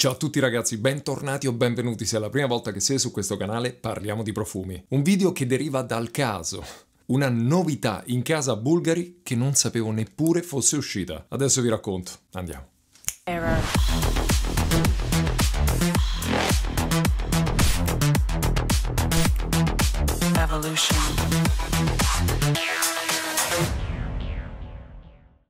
Ciao a tutti ragazzi, bentornati o benvenuti se è la prima volta che siete su questo canale parliamo di profumi. Un video che deriva dal caso. Una novità in casa Bulgari che non sapevo neppure fosse uscita. Adesso vi racconto. Andiamo. Error.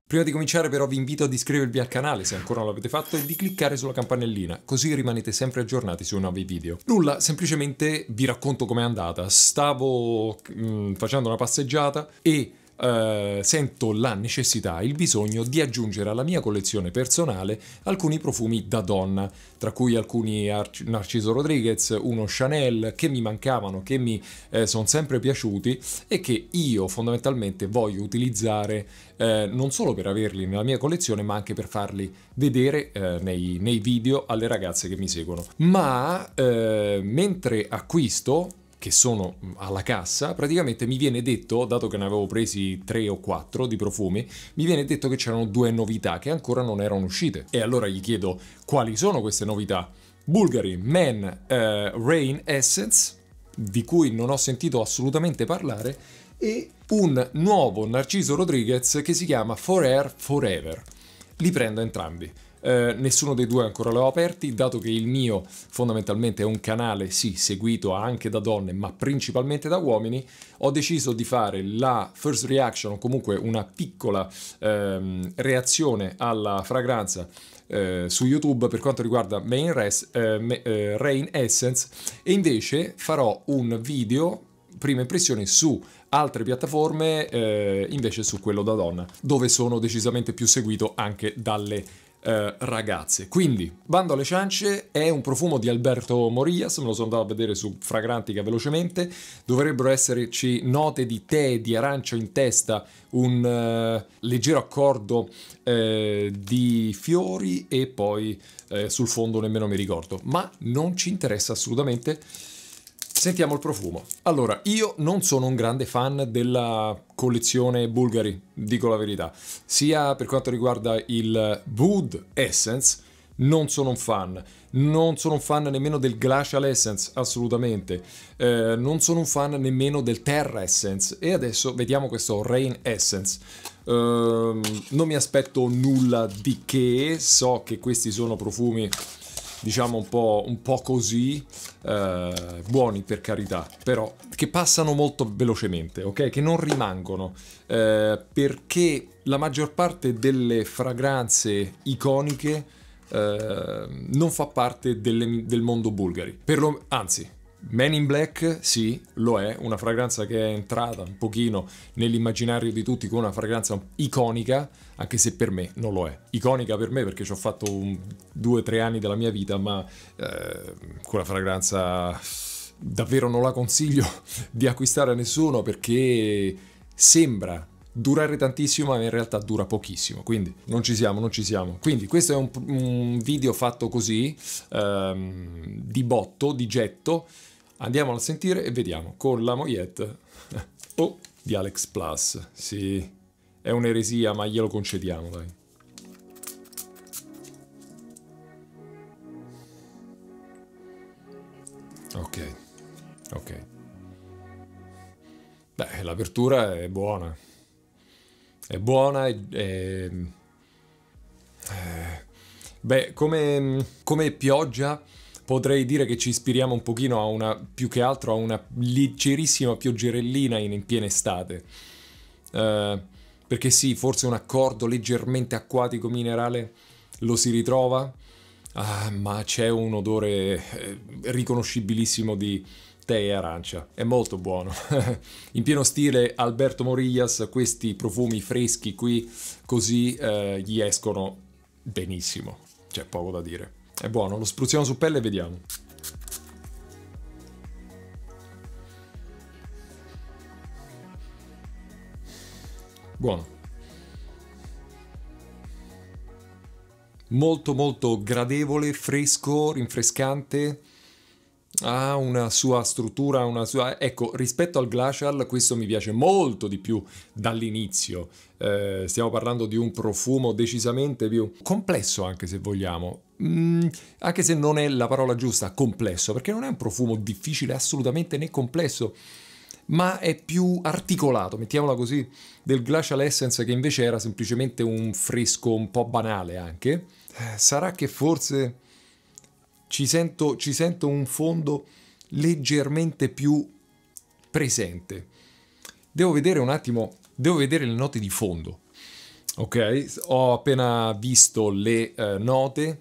Prima di cominciare però vi invito ad iscrivervi al canale se ancora non l'avete fatto e di cliccare sulla campanellina, così rimanete sempre aggiornati sui nuovi video. Nulla, semplicemente vi racconto com'è andata. Stavo mh, mm, facendo una passeggiata e eh, sento la necessità, il bisogno di aggiungere alla mia collezione personale alcuni profumi da donna, tra cui alcuni Ar- Narciso Rodriguez, uno Chanel, che mi mancavano, che mi eh, sono sempre piaciuti e che io fondamentalmente voglio utilizzare eh, non solo per averli nella mia collezione, ma anche per farli vedere eh, nei, nei, video alle ragazze che mi seguono. Ma eh, mentre acquisto che sono mm, alla cassa, praticamente mi viene detto, dato che ne avevo presi 3 o 4 di profumi, mi viene detto che c'erano due novità che ancora non erano uscite. E allora gli chiedo quali sono queste novità. Bulgari Man eh, Rain Essence, di cui non ho sentito assolutamente parlare, e un nuovo Narciso Rodriguez che si chiama For Air Forever. Li prendo entrambi. Eh, nessuno dei due ancora l'ho aperti, dato che il mio fondamentalmente è un canale, sì, seguito anche da donne, ma principalmente da uomini, ho deciso di fare la first reaction, o comunque una piccola ehm, reazione alla fragranza eh, su YouTube per quanto riguarda Main Res, eh, eh Rain Essence e invece farò un video prime impressioni su altre piattaforme eh, invece su quello da donna dove sono decisamente più seguito anche dalle eh, ragazze. Quindi, Bando alle ciance è un profumo di Alberto Morias, me lo sono andato a vedere su Fragrantica velocemente, dovrebbero esserci note di tè, di arancio in testa, un eh, leggero accordo eh, di fiori e poi eh, sul fondo nemmeno mi ricordo, ma non ci interessa assolutamente Sentiamo il profumo. Allora, io non sono un grande fan della collezione Bulgari, dico la verità, sia per quanto riguarda il Wood Essence, non sono un fan. Non sono un fan nemmeno del Glacial Essence, assolutamente. Eh, non sono un fan nemmeno del Terra Essence. E adesso vediamo questo Rain Essence. Eh, non mi aspetto nulla di che, so che questi sono profumi diciamo un po', un po così, eh, buoni per carità, però che passano molto velocemente, ok? Che non rimangono, eh, perché la maggior parte delle fragranze iconiche eh, non fa parte delle, del mondo bulgari, per lo, anzi Men in Black sì, lo è, una fragranza che è entrata un pochino nell'immaginario di tutti come una fragranza iconica, anche se per me non lo è. Iconica per me perché ci ho fatto un, due o tre anni della mia vita, ma eh, quella fragranza davvero non la consiglio di acquistare a nessuno perché sembra durare tantissimo ma in realtà dura pochissimo quindi non ci siamo non ci siamo quindi questo è un, un video fatto così ehm, di botto di getto Andiamolo a sentire e vediamo con la mogliette o oh, di Alex Plus. Sì, è un'eresia, ma glielo concediamo, dai. Ok, ok. Beh, l'apertura è buona. È buona e... È... Eh, beh, come, come pioggia potrei dire che ci ispiriamo un pochino a una, più che altro a una leggerissima pioggerellina in, in piena estate. Uh, perché sì, forse un accordo leggermente acquatico minerale lo si ritrova, ah, ma c'è un odore eh, riconoscibilissimo di tè e arancia. È molto buono. In pieno stile Alberto Morillas, questi profumi freschi qui, così eh, gli escono benissimo. C'è poco da dire. È buono, lo spruzziamo su pelle e vediamo. Buono. Molto molto gradevole, fresco, rinfrescante ha una sua struttura, una sua... Ecco, rispetto al Glacial questo mi piace molto di più dall'inizio. Eh, stiamo parlando di un profumo decisamente più complesso anche se vogliamo. Mm, anche se non è la parola giusta, complesso, perché non è un profumo difficile assolutamente né complesso, ma è più articolato, mettiamola così, del Glacial Essence che invece era semplicemente un fresco un po' banale anche. Eh, sarà che forse ci sento, ci sento un fondo leggermente più presente. Devo vedere un attimo, devo vedere le note di fondo. Ok, ho appena visto le eh, note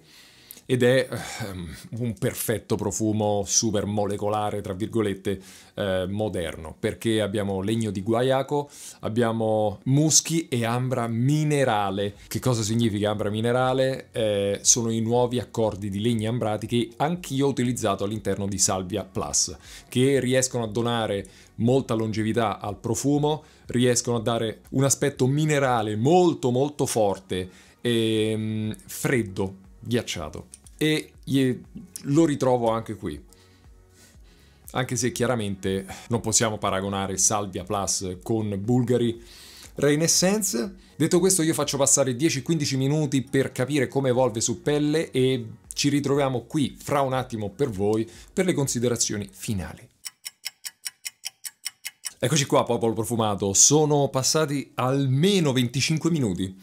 ed è ehm, un perfetto profumo super molecolare, tra virgolette, eh, moderno, perché abbiamo legno di guaiaco, abbiamo muschi e ambra minerale. Che cosa significa ambra minerale? Eh, sono i nuovi accordi di legni ambrati che anch'io ho utilizzato all'interno di Salvia Plus, che riescono a donare molta longevità al profumo, riescono a dare un aspetto minerale molto molto forte e mm, freddo ghiacciato. E lo ritrovo anche qui. Anche se chiaramente non possiamo paragonare Salvia Plus con Bulgari Rain Essence. Detto questo io faccio passare 10-15 minuti per capire come evolve su pelle e ci ritroviamo qui fra un attimo per voi per le considerazioni finali. Eccoci qua, popolo profumato, sono passati almeno 25 minuti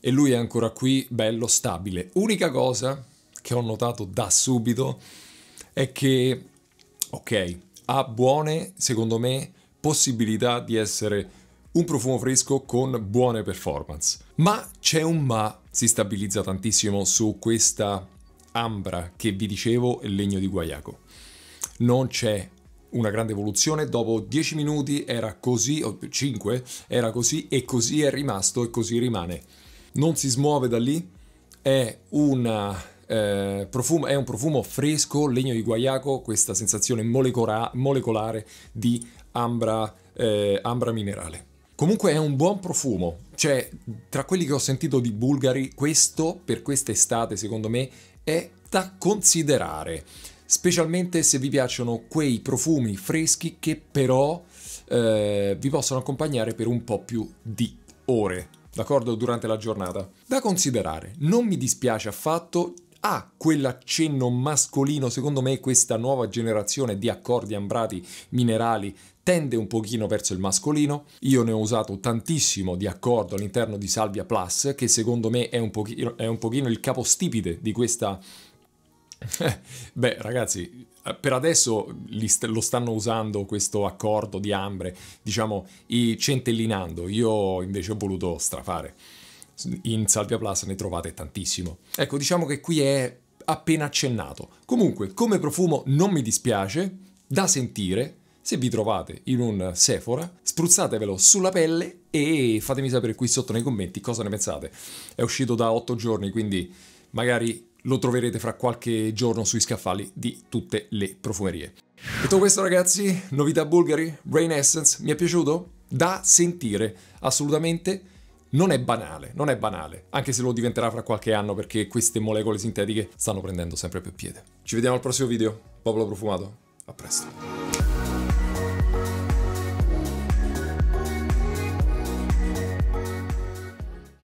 e lui è ancora qui, bello, stabile. Unica cosa che ho notato da subito è che, ok, ha buone, secondo me, possibilità di essere un profumo fresco con buone performance. Ma c'è un ma, si stabilizza tantissimo su questa ambra che vi dicevo il legno di guaiaco. Non c'è una grande evoluzione, dopo 10 minuti era così, o 5 era così e così è rimasto e così rimane non si smuove da lì, è, una, eh, profumo, è un profumo fresco, legno di guaiaco, questa sensazione molecola, molecolare di ambra, eh, ambra minerale. Comunque è un buon profumo, cioè tra quelli che ho sentito di Bulgari, questo per quest'estate secondo me è da considerare, specialmente se vi piacciono quei profumi freschi che però eh, vi possono accompagnare per un po' più di ore d'accordo, durante la giornata. Da considerare, non mi dispiace affatto, ha quell'accenno mascolino, secondo me questa nuova generazione di accordi ambrati minerali tende un pochino verso il mascolino. Io ne ho usato tantissimo di accordo all'interno di Salvia Plus, che secondo me è un pochino, è un pochino il capostipite di questa... Beh, ragazzi, eh, per adesso st- lo stanno usando questo accordo di ambre, diciamo centellinando, io invece ho voluto strafare. In Salvia Plus ne trovate tantissimo. Ecco, diciamo che qui è appena accennato. Comunque, come profumo non mi dispiace, da sentire, se vi trovate in un Sephora, spruzzatevelo sulla pelle e fatemi sapere qui sotto nei commenti cosa ne pensate. È uscito da 8 giorni, quindi magari lo troverete fra qualche giorno sui scaffali di tutte le profumerie. Detto questo ragazzi, novità bulgari, Brain Essence, mi è piaciuto? Da sentire, assolutamente non è banale, non è banale, anche se lo diventerà fra qualche anno perché queste molecole sintetiche stanno prendendo sempre più piede. Ci vediamo al prossimo video, popolo profumato, a presto.